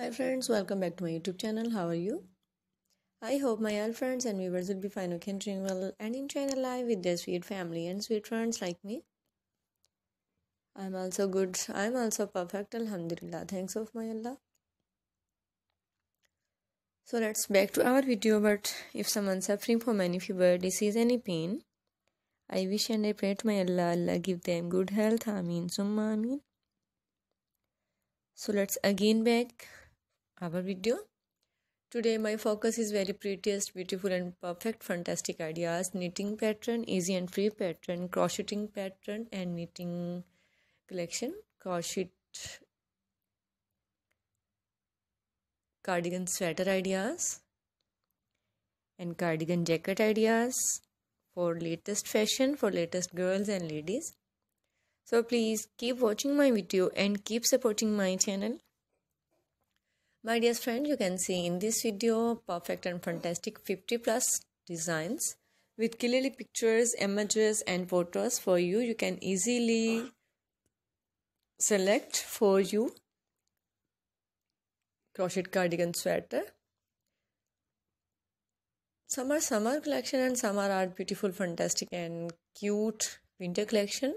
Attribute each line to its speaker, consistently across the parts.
Speaker 1: Hi friends, welcome back to my YouTube channel. How are you? I hope my all friends and viewers will be fine, okay, and doing well, and enjoying life with their sweet family and sweet friends like me. I'm also good. I'm also perfect. Alhamdulillah. Thanks of my Allah. So let's back to our video. But if someone suffering from any fever, disease, any pain, I wish and I pray to my Allah. Allah give them good health. Ameen. Summa Ameen. So let's again back our video. Today my focus is very prettiest, beautiful and perfect fantastic ideas. Knitting pattern, easy and free pattern, crocheting pattern and knitting collection. Crochet cardigan sweater ideas and cardigan jacket ideas for latest fashion for latest girls and ladies. So please keep watching my video and keep supporting my channel. My dear friend, you can see in this video perfect and fantastic 50 plus designs with clearly pictures, images and photos for you. You can easily select for you crochet cardigan sweater. summer summer collection and summer are art beautiful, fantastic and cute winter collection.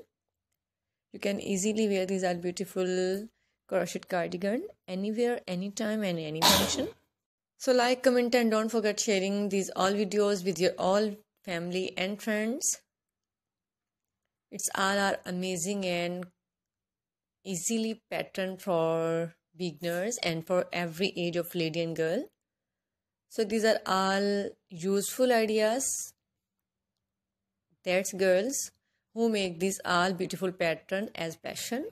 Speaker 1: You can easily wear these are beautiful crochet cardigan anywhere, anytime, and any function. So, like, comment, and don't forget sharing these all videos with your all family and friends. It's all are amazing and easily pattern for beginners and for every age of lady and girl. So these are all useful ideas. That's girls who make these all beautiful pattern as passion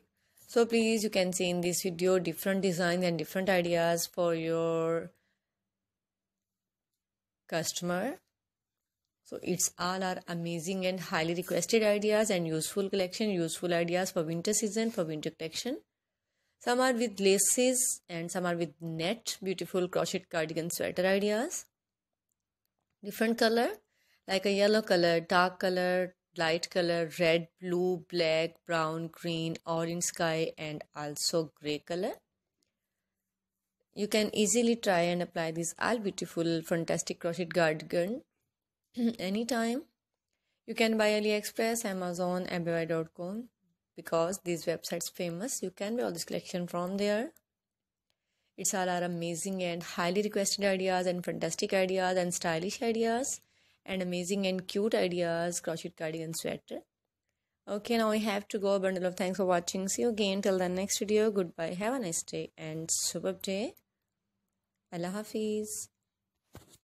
Speaker 1: so please you can see in this video different designs and different ideas for your customer so it's all are amazing and highly requested ideas and useful collection useful ideas for winter season for winter collection some are with laces and some are with net beautiful crochet cardigan sweater ideas different color like a yellow color dark color light color red blue black brown green orange sky and also gray color you can easily try and apply this all beautiful fantastic crochet cardigan anytime you can buy aliexpress amazon ambivi.com because these websites famous you can buy all this collection from there it's all our amazing and highly requested ideas and fantastic ideas and stylish ideas and amazing and cute ideas crochet cardigan sweater okay now we have to go bundle of thanks for watching see you again till the next video goodbye have a nice day and superb day allah hafiz